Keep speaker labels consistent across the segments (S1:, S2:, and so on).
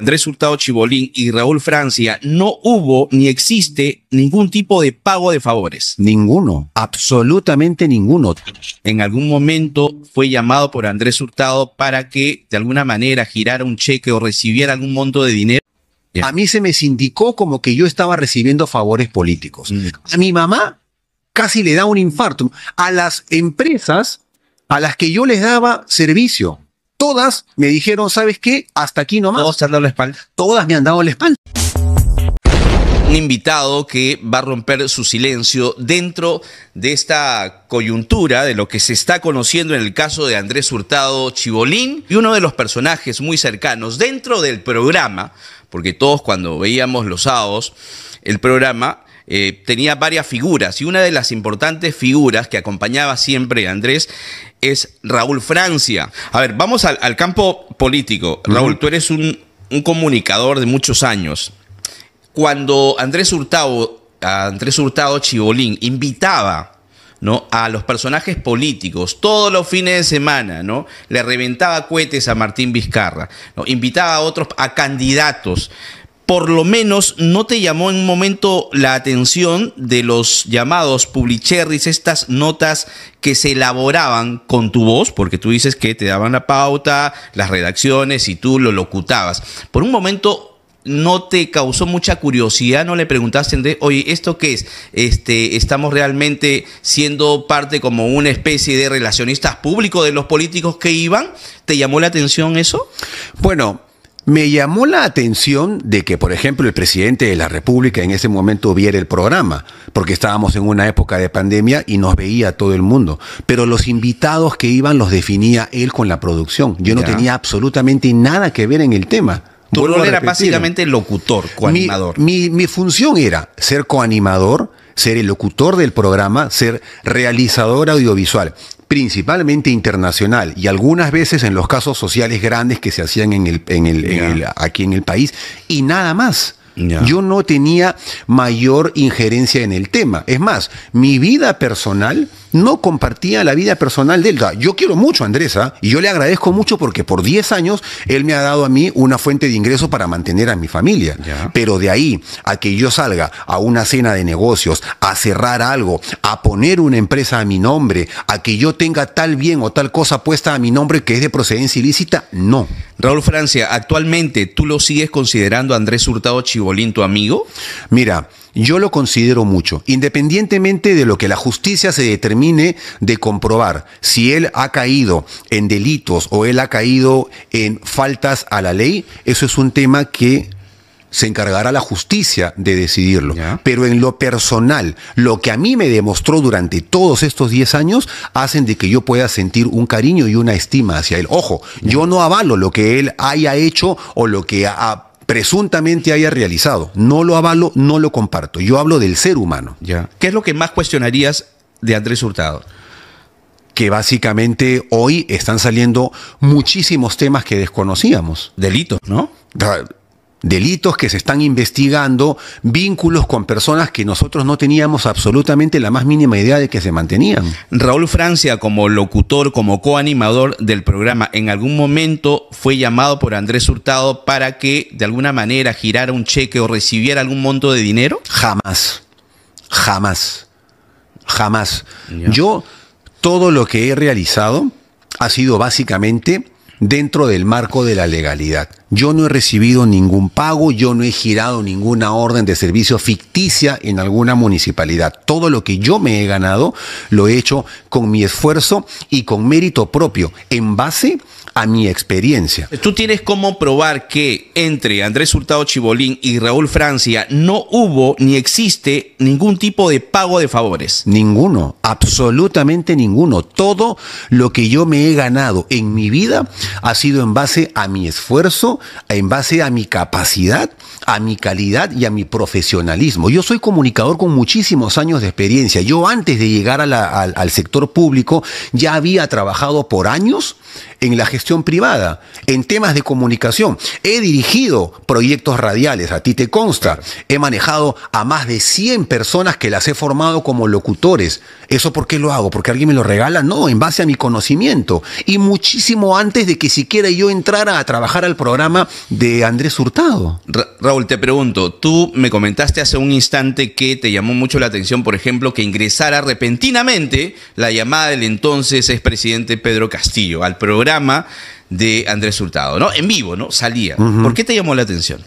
S1: Andrés Hurtado Chibolín y Raúl Francia, no hubo ni existe ningún tipo de pago de favores. Ninguno, absolutamente ninguno. En algún momento fue llamado por Andrés Hurtado para que de alguna manera girara un cheque o recibiera algún
S2: monto de dinero. A mí se me sindicó como que yo estaba recibiendo favores políticos. Mm. A mi mamá casi le da un infarto. A las empresas a las que yo les daba servicio todas me dijeron, ¿sabes qué? Hasta aquí nomás. Todas te han dado la espalda. Todas me han dado la espalda. Un invitado que va a romper
S1: su silencio dentro de esta coyuntura de lo que se está conociendo en el caso de Andrés Hurtado Chibolín y uno de los personajes muy cercanos dentro del programa, porque todos cuando veíamos los sábados el programa, eh, tenía varias figuras y una de las importantes figuras que acompañaba siempre a Andrés es Raúl Francia. A ver, vamos al, campo político. Raúl, tú eres un, comunicador de muchos años. Cuando Andrés Hurtado, Andrés Chibolín invitaba ¿no? a los personajes políticos todos los fines de semana, ¿no? Le reventaba cohetes a Martín Vizcarra, ¿no? invitaba a otros, a candidatos por lo menos no te llamó en un momento la atención de los llamados publicherries, estas notas que se elaboraban con tu voz, porque tú dices que te daban la pauta, las redacciones y tú lo locutabas. Por un momento no te causó mucha curiosidad, no le preguntaste, oye, ¿esto qué es? Este, ¿Estamos realmente siendo parte como una especie de relacionistas públicos
S2: de los políticos que iban? ¿Te llamó la atención eso? Bueno, me llamó la atención de que, por ejemplo, el presidente de la República en ese momento viera el programa, porque estábamos en una época de pandemia y nos veía todo el mundo. Pero los invitados que iban los definía él con la producción. Yo no tenía absolutamente nada que ver en el tema. Tú no era básicamente locutor, coanimador. mi función era ser coanimador ser el locutor del programa, ser realizador audiovisual, principalmente internacional y algunas veces en los casos sociales grandes que se hacían en el, aquí en el país y nada más. Yo no tenía mayor injerencia en el tema. Es más, mi vida personal no compartía la vida personal de él. Yo quiero mucho a Andresa ¿ah? y yo le agradezco mucho porque por 10 años él me ha dado a mí una fuente de ingreso para mantener a mi familia. Pero de ahí a que yo salga a una cena de negocios, a cerrar algo, a poner una empresa a mi nombre, a que yo tenga tal bien o tal cosa puesta a mi nombre que es de procedencia ilícita, no. Raúl Francia, actualmente tú lo sigues considerando a Andrés Hurtado Chivolín tu amigo? Mira, yo lo considero mucho, independientemente de lo que la justicia se determine de comprobar, si él ha caído en delitos o él ha caído en faltas a la ley, eso es un tema que se encargará la justicia de decidirlo. Pero en lo personal, lo que a mí me demostró durante todos estos 10 años, hacen de que yo pueda sentir un cariño y una estima hacia él. Ojo, yo no avalo lo que él haya hecho o lo que ha presuntamente haya realizado. No lo avalo, no lo comparto. Yo hablo del ser humano. ¿Qué es lo que más cuestionarías de Andrés Hurtado? que básicamente hoy están saliendo muchísimos temas que desconocíamos. Delitos, ¿no? Ah, delitos que se están investigando, vínculos con personas que nosotros no teníamos absolutamente la más mínima idea de que se mantenían. Raúl Francia, como locutor, como
S1: coanimador del programa, en algún momento fue llamado por Andrés Hurtado para que de alguna manera girara un cheque o recibiera algún monto de dinero? Jamás,
S2: jamás, jamás. Yo todo lo que he realizado ha sido básicamente dentro del marco de la legalidad. Yo no he recibido ningún pago, yo no he girado ninguna orden de servicio ficticia en alguna municipalidad. Todo lo que yo me he ganado lo he hecho con mi esfuerzo y con mérito propio, en base a mi experiencia.
S1: Tú tienes cómo probar que entre Andrés Hurtado Chibolín y Raúl Francia no hubo ni existe ningún tipo
S2: de pago de favores. Ninguno, absolutamente ninguno. Todo lo que yo me he ganado en mi vida ha sido en base a mi esfuerzo en base a mi capacidad, a mi calidad y a mi profesionalismo. Yo soy comunicador con muchísimos años de experiencia. Yo antes de llegar al sector público ya había trabajado por años en la gestión privada, en temas de comunicación. He dirigido proyectos radiales, a ti te consta. He manejado a más de 100 personas que las he formado como locutores. ¿Eso por qué lo hago? ¿Porque alguien me lo regala? No, en base a mi conocimiento. Y muchísimo antes de que siquiera yo entrara a trabajar al programa de Andrés Hurtado.
S1: Raúl, te pregunto, tú me comentaste hace un instante que te llamó mucho la atención, por ejemplo, que ingresara repentinamente la llamada del entonces expresidente Pedro Castillo al programa de Andrés Hurtado, ¿no? En vivo, ¿no? Salía. ¿Por qué te llamó la
S2: atención?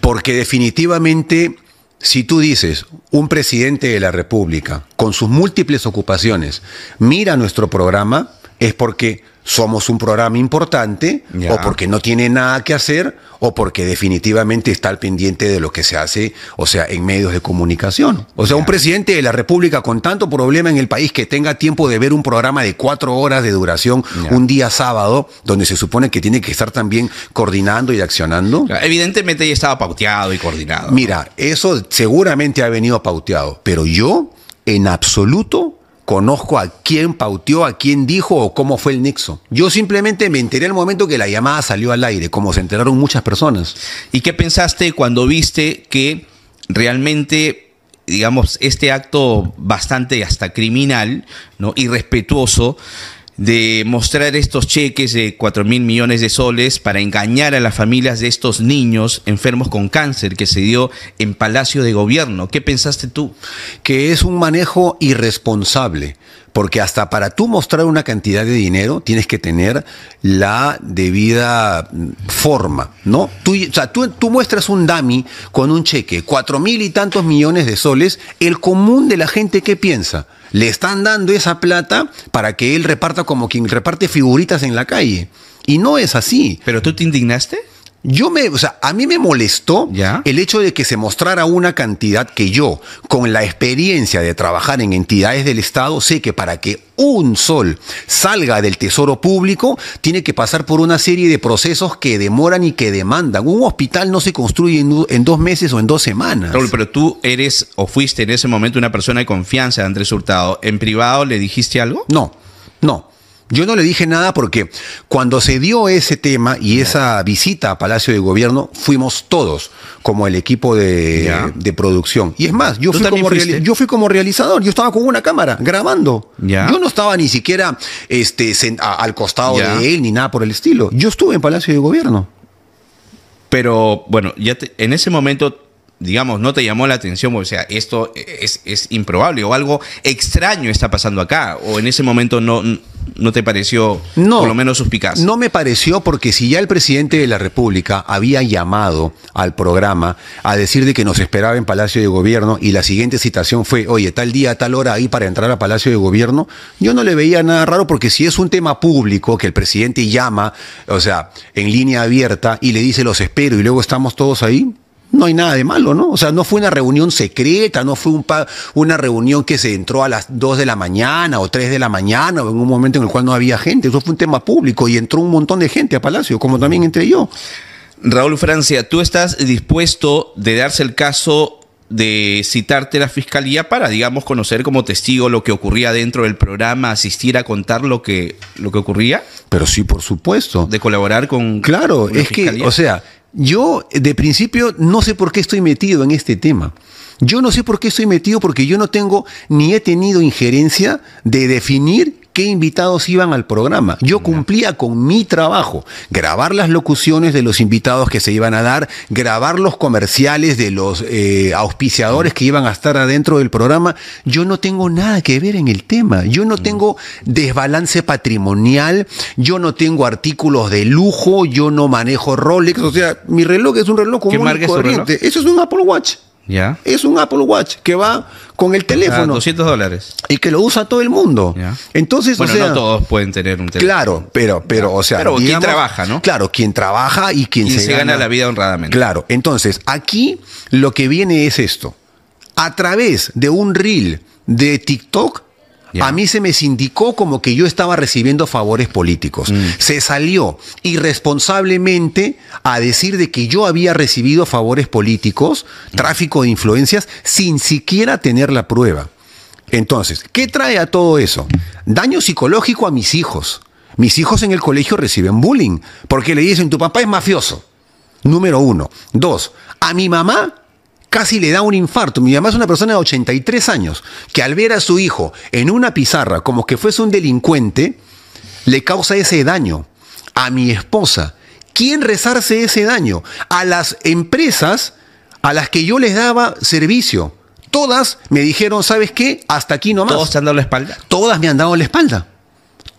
S2: Porque definitivamente, si tú dices, un presidente de la República, con sus múltiples ocupaciones, mira nuestro programa, es porque somos un programa importante o porque no tiene nada que hacer o porque definitivamente está al pendiente de lo que se hace, o sea, en medios de comunicación. O sea, un presidente de la República con tanto problema en el país que tenga tiempo de ver un programa de cuatro horas de duración un día sábado, donde se supone que tiene que estar también coordinando y accionando.
S1: Evidentemente ya estaba pauteado y coordinado. Mira,
S2: eso seguramente ha venido pauteado, pero yo en absoluto conozco a quién pauteó, a quién dijo o cómo fue el nexo. Yo simplemente me enteré al momento que la llamada salió al aire, como se enteraron muchas personas. ¿Y qué pensaste cuando viste que realmente, digamos, este
S1: acto bastante hasta criminal, ¿no? irrespetuoso, de mostrar estos cheques de 4 mil millones de soles para engañar a las familias de estos niños enfermos con cáncer que se dio en Palacio de Gobierno. ¿Qué pensaste tú?
S2: Que es un manejo irresponsable porque hasta para tú mostrar una cantidad de dinero tienes que tener la debida forma, ¿no? Tú, o sea, tú, muestras un dummy con un cheque, cuatro mil y tantos millones de soles, el común de la gente que piensa, le están dando esa plata para que él reparta como quien reparte figuritas en la calle. Y no es así. ¿Pero tú te indignaste? Yo me, o sea, a mí me molestó el hecho de que se mostrara una cantidad que yo, con la experiencia de trabajar en entidades del Estado, sé que para que un sol salga del tesoro público, tiene que pasar por una serie de procesos que demoran y que demandan. Un hospital no se construye en, dos meses o en dos semanas.
S1: pero tú eres o fuiste en ese momento una
S2: persona de confianza de Andrés Hurtado. ¿En privado le dijiste algo? No, no. Yo no le dije nada porque cuando se dio ese tema y esa visita a Palacio de Gobierno, fuimos todos como el equipo de, producción. Y es más, yo fui, como yo fui, como realizador, yo estaba con una cámara grabando. Yo no estaba ni siquiera este, al costado de él ni nada por el estilo. Yo estuve en Palacio de Gobierno. Pero
S1: bueno, ya en ese momento digamos, no te llamó la atención, o sea, esto es, improbable o algo extraño está pasando acá, o en ese momento no, no te pareció,
S2: por lo menos suspicaz. No me pareció porque si ya el presidente de la República había llamado al programa a decir de que nos esperaba en Palacio de Gobierno y la siguiente citación fue, oye, tal día, tal hora ahí para entrar a Palacio de Gobierno, yo no le veía nada raro porque si es un tema público que el presidente llama, o sea, en línea abierta y le dice los espero y luego estamos todos ahí, no hay nada de malo, ¿no? O sea, no fue una reunión secreta, no fue una reunión que se entró a las 2 de la mañana o 3 de la mañana, en un momento en el cual no había gente. Eso fue un tema público y entró un montón de gente a Palacio, como también entré yo. Raúl Francia,
S1: ¿tú estás dispuesto de darse el caso de citarte la fiscalía para, digamos, conocer como testigo lo que ocurría dentro del programa, asistir a contar lo que, lo que
S2: ocurría? Pero sí, por supuesto. De colaborar con. Claro, es que, o sea yo de principio no sé por qué estoy metido en este tema. Yo no sé por qué estoy metido porque yo no tengo ni he tenido injerencia de definir qué invitados iban al programa. Yo cumplía con mi trabajo, grabar las locuciones de los invitados que se iban a dar, grabar los comerciales de los eh, auspiciadores que iban a estar adentro del programa. Yo no tengo nada que ver en el tema. Yo no mm. tengo desbalance patrimonial, yo no tengo artículos de lujo, yo no manejo Rolex, o sea, mi reloj es un reloj común y corriente. Eso es un Apple Watch. Es un Apple Watch que va con el ah, teléfono. 200 dólares. Y que lo usa todo el mundo. Entonces, no
S1: todos pueden tener un teléfono. Claro,
S2: pero, pero, o sea. Pero quien trabaja, ¿no? Claro, quien trabaja y quien, se, gana la vida honradamente. Claro. Entonces, aquí lo que viene es esto. A través de un reel de TikTok, a mí se me sindicó como que yo estaba recibiendo favores políticos. Mm. Se salió irresponsablemente a decir de que yo había recibido favores políticos, mm. tráfico de influencias, sin siquiera tener la prueba. Entonces, ¿qué trae a todo eso? Daño psicológico a mis hijos. Mis hijos en el colegio reciben bullying porque le dicen, tu papá es mafioso. Número uno. Dos, a mi mamá casi le da un infarto. Mi mamá es una persona de 83 años que al ver a su hijo en una pizarra como que fuese un delincuente, le causa ese daño a mi esposa. ¿Quién rezarse ese daño? A las empresas a las que yo les daba servicio. Todas me dijeron, ¿sabes qué? Hasta aquí nomás. Todas te han dado la espalda? Todas me han dado la espalda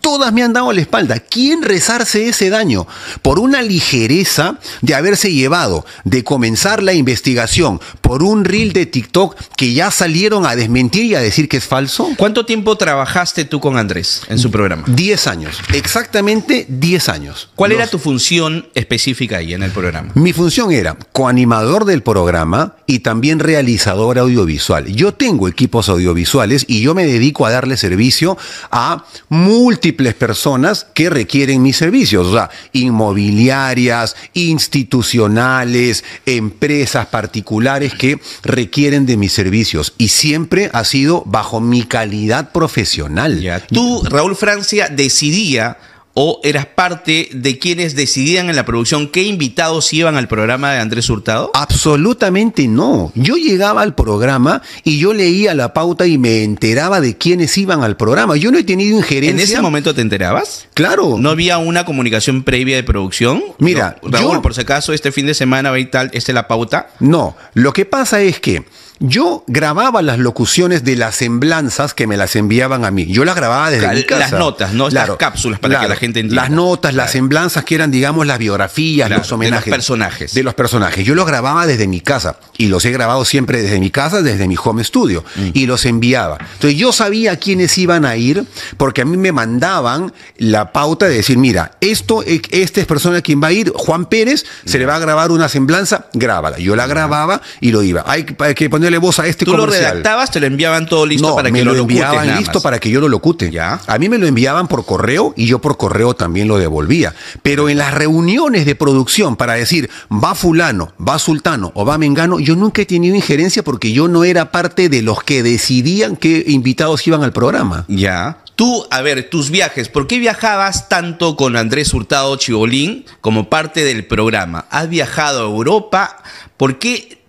S2: todas me han dado la espalda. ¿Quién rezarse ese daño? Por una ligereza de haberse llevado, de comenzar la investigación, por un reel de TikTok que ya salieron a desmentir y a decir que es falso. ¿Cuánto tiempo trabajaste tú con Andrés en su programa? Diez años,
S1: exactamente diez años. ¿Cuál era tu función específica ahí en el programa?
S2: Mi función era coanimador del programa y también realizador audiovisual. Yo tengo equipos audiovisuales y yo me dedico a darle servicio a múltiples personas que requieren mis servicios, o sea, inmobiliarias, institucionales, empresas particulares que requieren de mis servicios. Y siempre ha sido bajo mi calidad profesional. Tú, Raúl Francia, decidía
S1: o eras parte de quienes decidían en la producción qué invitados iban al programa de
S2: Andrés Hurtado? Absolutamente no. Yo llegaba al programa y yo leía la pauta y me enteraba de quiénes iban al programa. Yo no he tenido injerencia. ¿En ese momento te enterabas?
S1: Claro. ¿No había una comunicación previa de producción? Mira, Raúl, por si acaso, este fin de semana va y
S2: tal, esta es la pauta. No, lo que pasa es que yo grababa las locuciones de las semblanzas que me las enviaban a mí. Yo las grababa desde mi casa. Las notas, ¿no? las cápsulas para que la gente entienda. Las notas, las semblanzas que eran, digamos, las biografías, los homenajes. De los personajes. De los personajes. Yo los grababa desde mi casa. Y los he grabado siempre desde mi casa, desde mi home studio. Mm. Y los enviaba. Entonces yo sabía quiénes iban a ir porque a mí me mandaban la pauta de decir, mira, esto, e, esta es persona quien va a ir, Juan Pérez, se le va a grabar una semblanza, grábala. Yo la grababa y lo iba. hay que poner vos a este ¿Tú lo redactabas, te lo enviaban todo listo para que yo lo, lo enviaban listo para que yo lo locute. ¿Ya? A mí me lo enviaban por correo y yo por correo también lo devolvía. Pero en las reuniones de producción para decir va fulano, va sultano o va mengano, yo nunca he tenido injerencia porque yo no era parte de los que decidían qué invitados iban al programa.
S1: Ya. Tú, a ver, tus viajes, ¿por qué viajabas tanto con Andrés Hurtado Chibolín como parte del programa? ¿Has viajado a Europa? ¿Por qué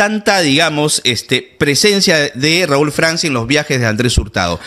S1: tanta, digamos, este, presencia de Raúl Francia en los viajes de Andrés Hurtado.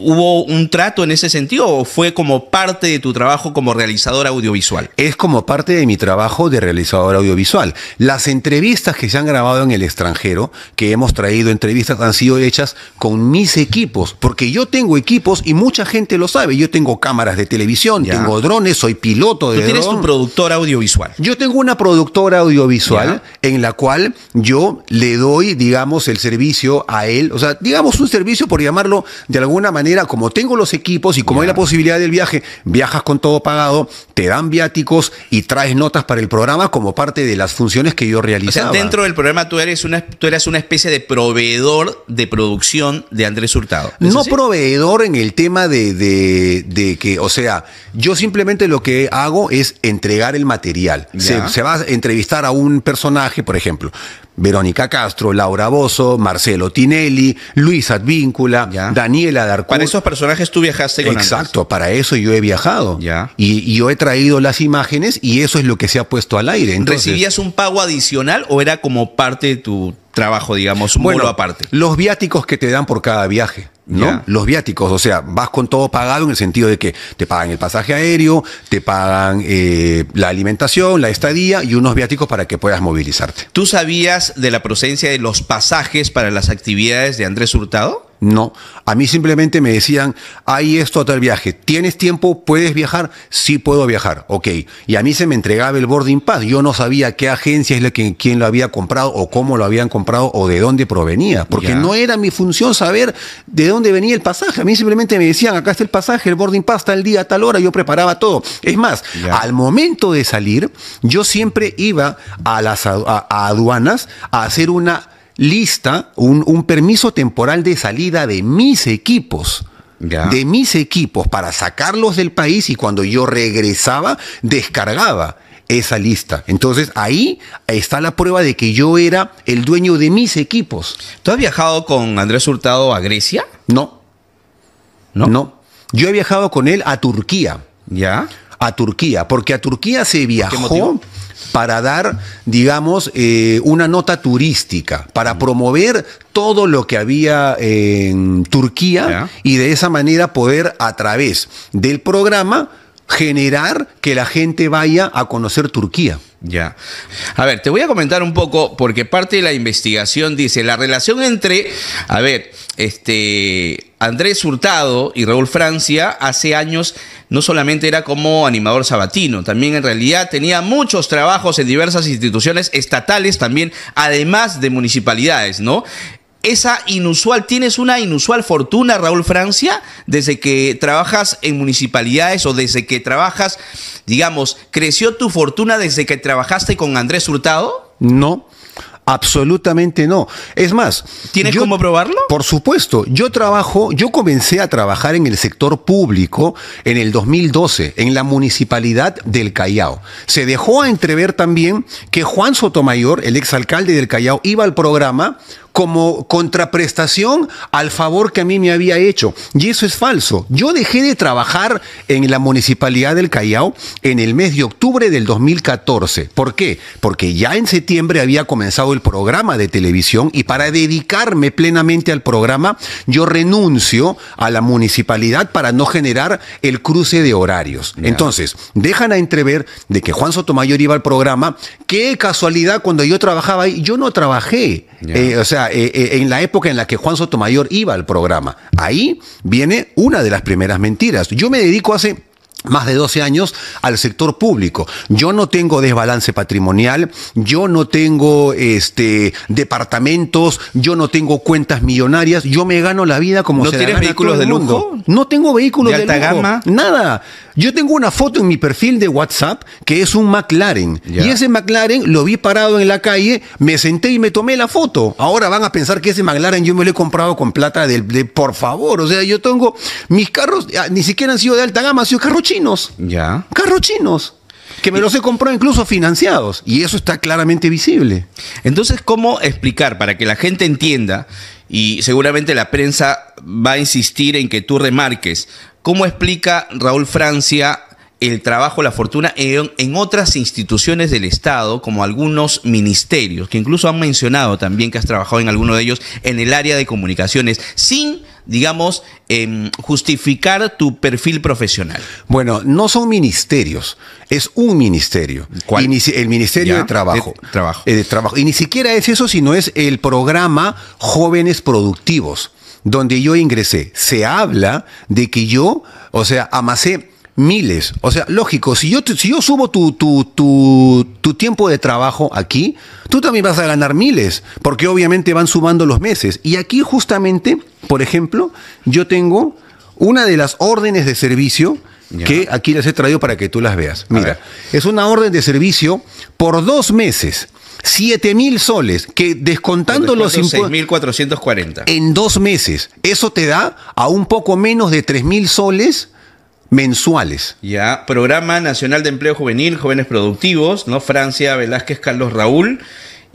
S1: ¿Hubo un trato en ese sentido o fue como parte de
S2: tu trabajo como realizador audiovisual? Es como parte de mi trabajo de realizador audiovisual. Las entrevistas que se han grabado en el extranjero, que hemos traído entrevistas, han sido hechas con mis equipos, porque yo tengo equipos y mucha gente lo sabe. Yo tengo cámaras de televisión, tengo drones, soy piloto de... drones. Tú tienes tu productor audiovisual. Yo tengo una productora audiovisual en la cual yo le doy, digamos, el servicio a él, o sea, digamos un servicio por llamarlo de alguna manera como tengo los equipos y como hay la posibilidad del viaje, viajas con todo pagado, te dan viáticos y traes notas para el programa como parte de las funciones que yo realizo. O sea, dentro
S1: del programa tú eres una, tú eras una especie de proveedor de producción de Andrés Hurtado.
S2: No proveedor en el tema de, que, o sea, yo simplemente lo que hago es entregar el material. se va a entrevistar a un personaje, por ejemplo. Verónica Castro, Laura Bozo, Marcelo Tinelli, Luis Advíncula, Daniela Darcú. Para esos personajes tú viajaste con Exacto, para eso yo he viajado. Ya. Y, yo he traído las imágenes y eso es lo que se ha puesto al aire. ¿Recibías un pago adicional o era como parte de tu trabajo, digamos, un aparte. Los viáticos que te dan por cada viaje. ¿no? Los viáticos, o sea, vas con todo pagado en el sentido de que te pagan el pasaje aéreo, te pagan eh, la alimentación, la estadía y unos viáticos para que puedas movilizarte. ¿Tú sabías de la procedencia de los pasajes para las actividades de Andrés Hurtado? No, a mí simplemente me decían, hay esto a tal viaje, ¿tienes tiempo? ¿Puedes viajar? Sí puedo viajar, ok. Y a mí se me entregaba el boarding pass, yo no sabía qué agencia es la que quién lo había comprado o cómo lo habían comprado o de dónde provenía, porque no era mi función saber de dónde venía el pasaje, a mí simplemente me decían, acá está el pasaje, el boarding pass, tal día, tal hora, yo preparaba todo. Es más, al momento de salir, yo siempre iba a las aduanas a hacer una lista un, permiso temporal de salida de mis equipos. de mis equipos para sacarlos del país y cuando yo regresaba descargaba esa lista. Entonces ahí está la prueba de que yo era el dueño de mis equipos. ¿Tú has viajado con Andrés Hurtado a Grecia? No. No. No. Yo he viajado con él a Turquía. ¿Ya? A Turquía, porque a Turquía se viajó para dar, digamos, eh, una nota turística, para promover todo lo que había en Turquía y de esa manera poder a través del programa generar que la gente vaya a conocer Turquía.
S1: Ya. A ver, te voy a comentar un poco, porque parte de la investigación dice la relación entre, a ver, este, Andrés Hurtado y Raúl Francia hace años no solamente era como animador sabatino, también en realidad tenía muchos trabajos en diversas instituciones estatales también, además de municipalidades, ¿no? Esa inusual, tienes una inusual fortuna, Raúl Francia, desde que trabajas en municipalidades o desde que trabajas, digamos, creció tu fortuna desde que trabajaste con Andrés Hurtado?
S2: No, Absolutamente no. Es más, ¿tienes yo, cómo probarlo? Por supuesto. Yo trabajo, yo comencé a trabajar en el sector público en el 2012 en la municipalidad del Callao. Se dejó a entrever también que Juan Sotomayor, el exalcalde del Callao, iba al programa como contraprestación al favor que a mí me había hecho. Y eso es falso. Yo dejé de trabajar en la Municipalidad del Callao en el mes de octubre del 2014. ¿Por qué? Porque ya en septiembre había comenzado el programa de televisión y para dedicarme plenamente al programa yo renuncio a la municipalidad para no generar el cruce de horarios. Entonces, dejan a entrever de que Juan Sotomayor iba al programa. Qué casualidad, cuando yo trabajaba ahí, yo no trabajé. Eh, o sea, eh, eh, en la época en la que Juan Sotomayor iba al programa. Ahí viene una de las primeras mentiras. Yo me dedico hace más de 12 años al sector público. Yo no tengo desbalance patrimonial, yo no tengo este departamentos, yo no tengo cuentas millonarias, yo me gano la vida como ¿No tienes vehículos de lujo? No tengo vehículos de, alta gama? nada. Yo tengo una foto en mi perfil de WhatsApp que es un McLaren y ese McLaren lo vi parado en la calle, me senté y me tomé la foto. Ahora van a pensar que ese McLaren yo me lo he comprado con plata del de, por favor, o sea, yo tengo mis carros ah, ni siquiera han sido de alta gama, han sido carros chinos. Ya. Carros chinos. Que me los he comprado incluso financiados. Y eso está claramente
S1: visible. Entonces, ¿cómo explicar para que la gente entienda? Y seguramente la prensa va a insistir en que tú remarques. ¿Cómo explica Raúl Francia el trabajo, la fortuna en, en, otras instituciones del Estado, como algunos ministerios, que incluso han mencionado también que has trabajado en alguno de ellos en el área de comunicaciones, sin digamos, em, justificar tu perfil
S2: profesional? Bueno, no son ministerios, es un ministerio. ¿Cuál? el Ministerio de Trabajo. trabajo. Eh, de trabajo. Y ni siquiera es eso, sino es el programa Jóvenes Productivos, donde yo ingresé. Se habla de que yo, o sea, amasé Miles. O sea, lógico, si yo, si yo subo tu, tu, tiempo de trabajo aquí, tú también vas a ganar miles, porque obviamente van sumando los meses. Y aquí justamente, por ejemplo, yo tengo una de las órdenes de servicio que aquí les he traído para que tú las veas. Mira, es una orden de servicio por dos meses. 7 mil soles, que descontando los impuestos.
S1: 6.440.
S2: En dos meses. Eso te da a un poco menos de 3 mil soles mensuales. Ya,
S1: Programa Nacional de Empleo Juvenil, Jóvenes Productivos, ¿no? Francia, Velázquez, Carlos Raúl.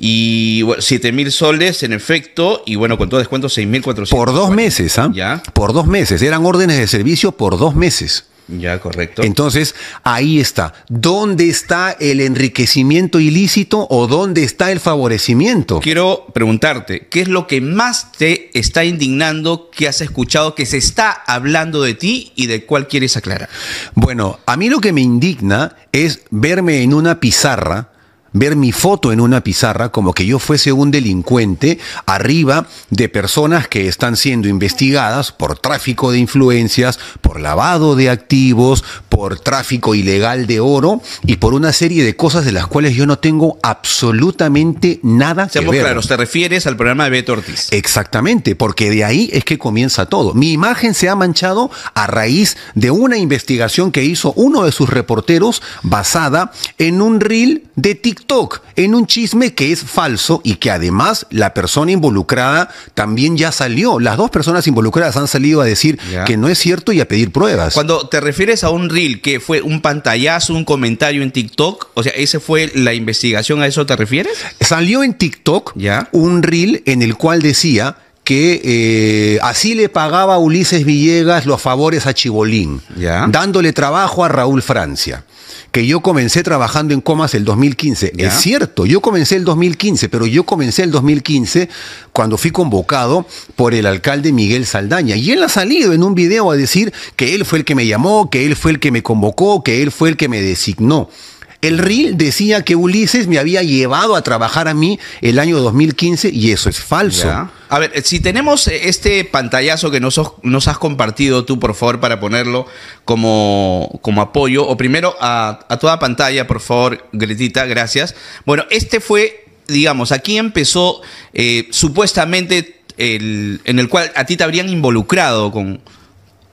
S1: Y bueno, mil soles en efecto, y bueno, con todo descuento, 6.400. mil Por dos
S2: meses, ¿ah? Ya. Por dos meses. Eran órdenes de servicio por dos meses. Ya, correcto. Entonces, ahí está. ¿Dónde está el enriquecimiento ilícito o dónde está el favorecimiento?
S1: Quiero preguntarte, ¿qué es lo que más te está indignando
S2: que has escuchado que se está hablando de ti y de cuál quieres aclarar? Bueno, a mí lo que me indigna es verme en una pizarra ver mi foto en una pizarra como que yo fuese un delincuente arriba de personas que están siendo investigadas por tráfico de influencias, por lavado de activos, por tráfico ilegal de oro y por una serie de cosas de las cuales yo no tengo absolutamente nada que ver. claros,
S1: te refieres al programa de Beto Ortiz.
S2: Exactamente, porque de ahí es que comienza todo. Mi imagen se ha manchado a raíz de una investigación que hizo uno de sus reporteros basada en un reel de TikTok TikTok en un chisme que es falso y que además la persona involucrada también ya salió. Las dos personas involucradas han salido a decir que no es cierto y a pedir pruebas. Cuando
S1: te refieres a un reel que fue un pantallazo, un comentario en TikTok, o sea, ese fue la investigación? ¿A eso te refieres?
S2: Salió en TikTok un reel en el cual decía que eh, así le pagaba Ulises Villegas los favores a Chibolín, dándole trabajo a Raúl Francia que yo comencé trabajando en comas el 2015. Es cierto, yo comencé el 2015, pero yo comencé el 2015 cuando fui convocado por el alcalde Miguel Saldaña. Y él ha salido en un video a decir que él fue el que me llamó, que él fue el que me convocó, que él fue el que me designó. El RIL decía que Ulises me había llevado a trabajar a mí el año 2015 y eso es falso.
S1: A ver, eh, si tenemos eh, este pantallazo que nos, has compartido tú, por favor, para ponerlo como, como apoyo, o primero a, toda pantalla, por favor, Gretita, gracias. Bueno, este fue, digamos, aquí empezó eh, supuestamente el, en el cual a ti te habrían involucrado con,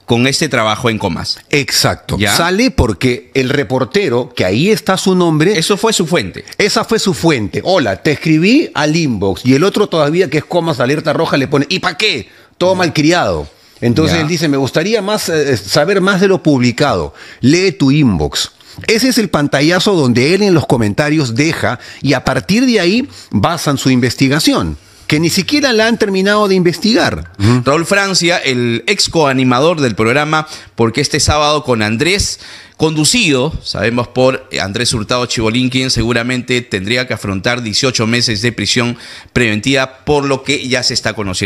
S1: con este trabajo en comas. Exacto. Sale porque
S2: el reportero, que ahí está su nombre. Eso fue su fuente. Esa fue su fuente. Hola, te escribí al inbox. Y el otro todavía, que es comas, alerta roja, le pone, ¿y para qué? Todo malcriado. Entonces él dice, me gustaría más, eh, eh, saber más de lo publicado. Lee tu inbox. Ese es el pantallazo donde él en los comentarios deja y a partir de ahí basan su investigación que ni siquiera la han terminado de investigar. Raúl
S1: Francia, el ex coanimador del programa, porque este sábado con Andrés conducido, sabemos por Andrés Hurtado Chibolín, quien seguramente tendría que afrontar 18 meses de prisión preventiva, por lo que ya se está conociendo.